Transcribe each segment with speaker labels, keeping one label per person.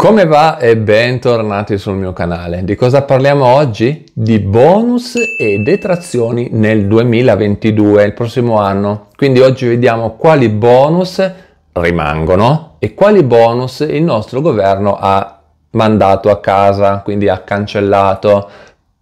Speaker 1: Come va e bentornati sul mio canale. Di cosa parliamo oggi? Di bonus e detrazioni nel 2022, il prossimo anno. Quindi oggi vediamo quali bonus rimangono e quali bonus il nostro governo ha mandato a casa, quindi ha cancellato,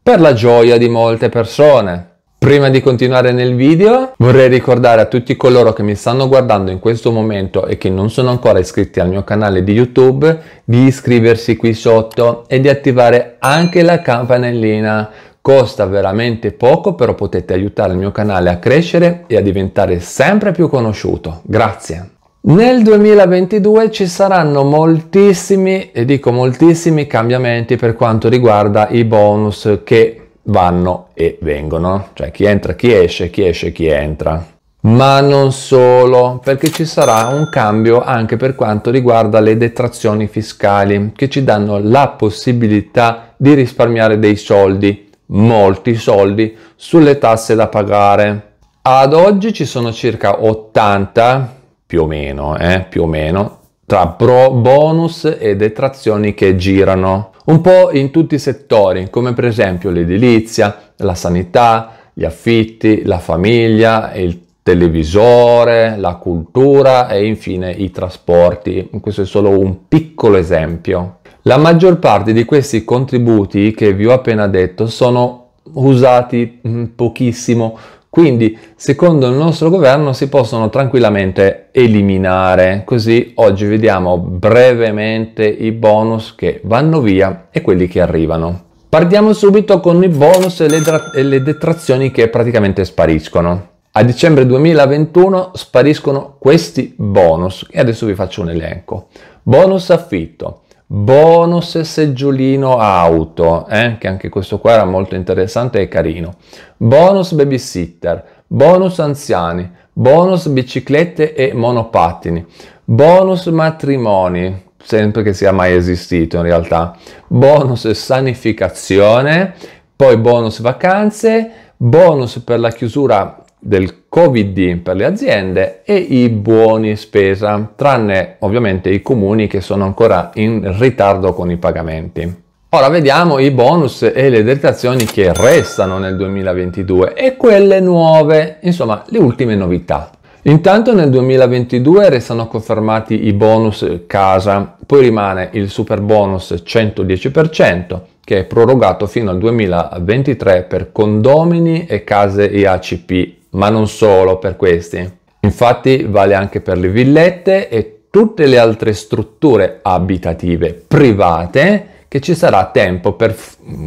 Speaker 1: per la gioia di molte persone. Prima di continuare nel video vorrei ricordare a tutti coloro che mi stanno guardando in questo momento e che non sono ancora iscritti al mio canale di YouTube di iscriversi qui sotto e di attivare anche la campanellina. Costa veramente poco però potete aiutare il mio canale a crescere e a diventare sempre più conosciuto. Grazie! Nel 2022 ci saranno moltissimi, e dico moltissimi, cambiamenti per quanto riguarda i bonus che vanno e vengono, cioè chi entra, chi esce, chi esce, chi entra. Ma non solo, perché ci sarà un cambio anche per quanto riguarda le detrazioni fiscali che ci danno la possibilità di risparmiare dei soldi, molti soldi, sulle tasse da pagare. Ad oggi ci sono circa 80, più o meno, eh, più o meno, tra pro bonus e detrazioni che girano un po' in tutti i settori, come per esempio l'edilizia, la sanità, gli affitti, la famiglia, il televisore, la cultura e infine i trasporti. Questo è solo un piccolo esempio. La maggior parte di questi contributi che vi ho appena detto sono usati mm, pochissimo quindi, secondo il nostro governo, si possono tranquillamente eliminare. Così oggi vediamo brevemente i bonus che vanno via e quelli che arrivano. Partiamo subito con i bonus e le, e le detrazioni che praticamente spariscono. A dicembre 2021 spariscono questi bonus e adesso vi faccio un elenco. Bonus affitto bonus seggiolino auto, eh, che anche questo qua era molto interessante e carino, bonus babysitter, bonus anziani, bonus biciclette e monopattini, bonus matrimoni, sempre che sia mai esistito in realtà, bonus sanificazione, poi bonus vacanze, bonus per la chiusura del Covid per le aziende e i buoni spesa, tranne ovviamente i comuni che sono ancora in ritardo con i pagamenti. Ora vediamo i bonus e le detrazioni che restano nel 2022 e quelle nuove, insomma le ultime novità. Intanto nel 2022 restano confermati i bonus casa, poi rimane il super bonus 110% che è prorogato fino al 2023 per condomini e case IACP ma non solo per questi. Infatti vale anche per le villette e tutte le altre strutture abitative private che ci sarà tempo per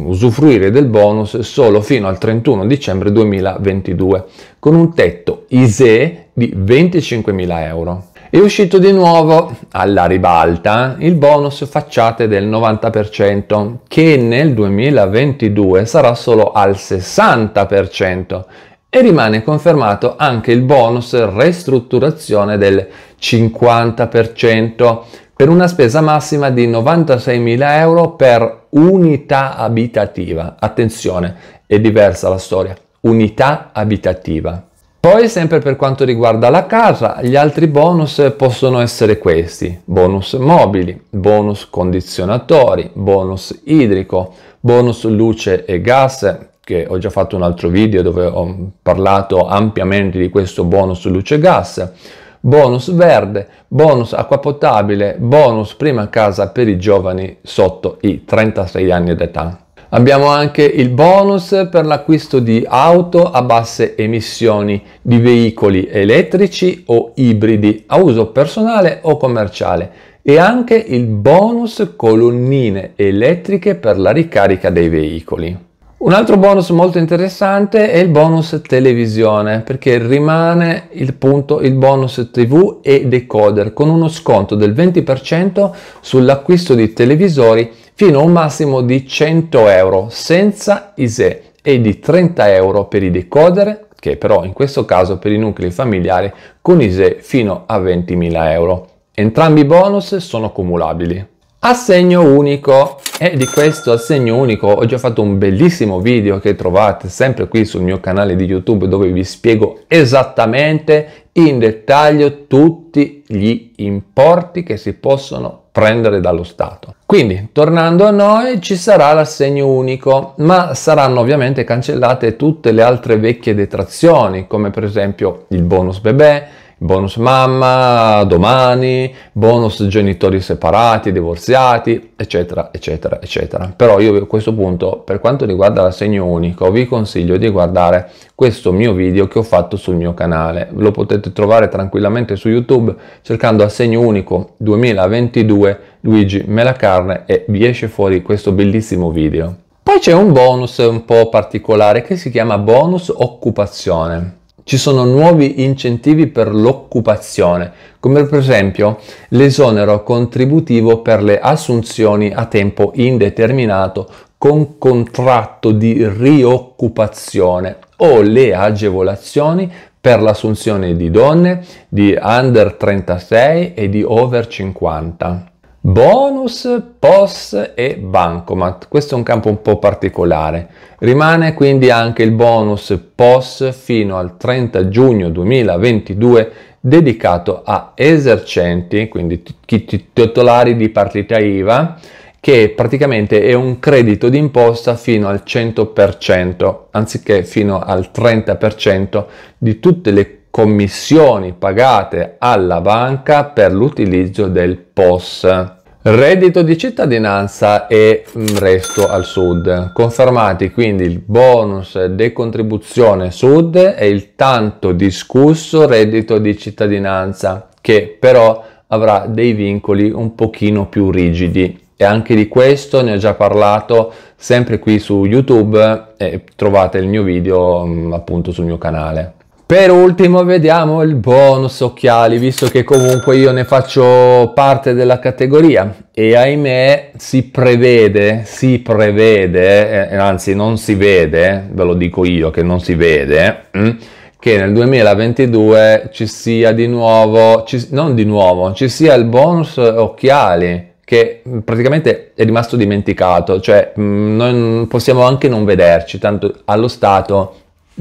Speaker 1: usufruire del bonus solo fino al 31 dicembre 2022 con un tetto ISE di 25.000 euro. È uscito di nuovo alla ribalta il bonus facciate del 90% che nel 2022 sarà solo al 60% e rimane confermato anche il bonus ristrutturazione del 50% per una spesa massima di 96.000 euro per unità abitativa. Attenzione, è diversa la storia. Unità abitativa. Poi sempre per quanto riguarda la casa, gli altri bonus possono essere questi, bonus mobili, bonus condizionatori, bonus idrico, bonus luce e gas, che ho già fatto un altro video dove ho parlato ampiamente di questo bonus luce e gas, bonus verde, bonus acqua potabile, bonus prima casa per i giovani sotto i 36 anni d'età. Abbiamo anche il bonus per l'acquisto di auto a basse emissioni di veicoli elettrici o ibridi a uso personale o commerciale e anche il bonus colonnine elettriche per la ricarica dei veicoli. Un altro bonus molto interessante è il bonus televisione, perché rimane il, punto, il bonus TV e decoder con uno sconto del 20% sull'acquisto di televisori fino a un massimo di 100 euro senza ISE e di 30 euro per i decoder, che però in questo caso per i nuclei familiari con ISE fino a 20.000 euro. Entrambi i bonus sono cumulabili. Assegno unico e di questo assegno unico ho già fatto un bellissimo video che trovate sempre qui sul mio canale di YouTube dove vi spiego esattamente in dettaglio tutti gli importi che si possono prendere dallo Stato. Quindi, tornando a noi, ci sarà l'assegno unico, ma saranno ovviamente cancellate tutte le altre vecchie detrazioni, come per esempio il bonus bebè, bonus mamma, domani, bonus genitori separati, divorziati, eccetera, eccetera, eccetera. Però io a questo punto, per quanto riguarda l'assegno unico, vi consiglio di guardare questo mio video che ho fatto sul mio canale. Lo potete trovare tranquillamente su YouTube cercando assegno unico 2022 Luigi Melacarne e vi esce fuori questo bellissimo video. Poi c'è un bonus un po' particolare che si chiama bonus occupazione ci sono nuovi incentivi per l'occupazione, come per esempio l'esonero contributivo per le assunzioni a tempo indeterminato con contratto di rioccupazione o le agevolazioni per l'assunzione di donne di under 36 e di over 50 bonus, POS e bancomat. Questo è un campo un po' particolare. Rimane quindi anche il bonus POS fino al 30 giugno 2022 dedicato a esercenti, quindi titolari di partita IVA, che praticamente è un credito d'imposta fino al 100%, anziché fino al 30% di tutte le commissioni pagate alla banca per l'utilizzo del POS. Reddito di cittadinanza e mm, resto al sud. Confermati quindi il bonus decontribuzione sud e il tanto discusso reddito di cittadinanza che però avrà dei vincoli un pochino più rigidi e anche di questo ne ho già parlato sempre qui su YouTube e trovate il mio video mm, appunto sul mio canale. Per ultimo vediamo il bonus occhiali, visto che comunque io ne faccio parte della categoria e ahimè si prevede, si prevede, eh, anzi non si vede, ve lo dico io che non si vede, eh, che nel 2022 ci sia di nuovo, ci, non di nuovo, ci sia il bonus occhiali che praticamente è rimasto dimenticato, cioè mh, mm, possiamo anche non vederci, tanto allo stato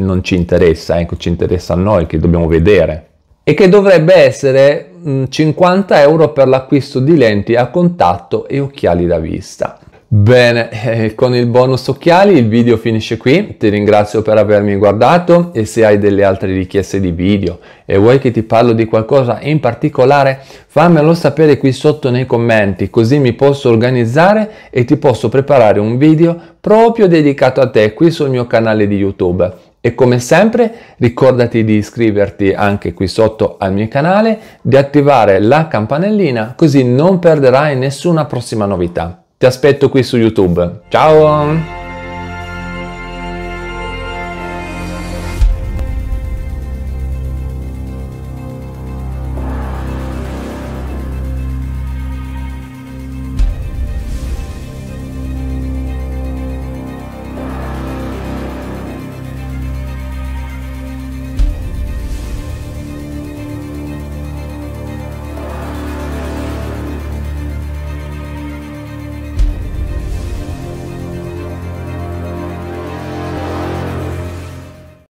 Speaker 1: non ci interessa, ecco, ci interessa a noi che dobbiamo vedere. E che dovrebbe essere 50 mm, euro per l'acquisto di lenti a contatto e occhiali da vista. Bene, eh, con il bonus occhiali il video finisce qui, ti ringrazio per avermi guardato e se hai delle altre richieste di video e vuoi che ti parlo di qualcosa in particolare fammelo sapere qui sotto nei commenti così mi posso organizzare e ti posso preparare un video proprio dedicato a te qui sul mio canale di YouTube. E come sempre ricordati di iscriverti anche qui sotto al mio canale, di attivare la campanellina così non perderai nessuna prossima novità. Ti aspetto qui su YouTube. Ciao!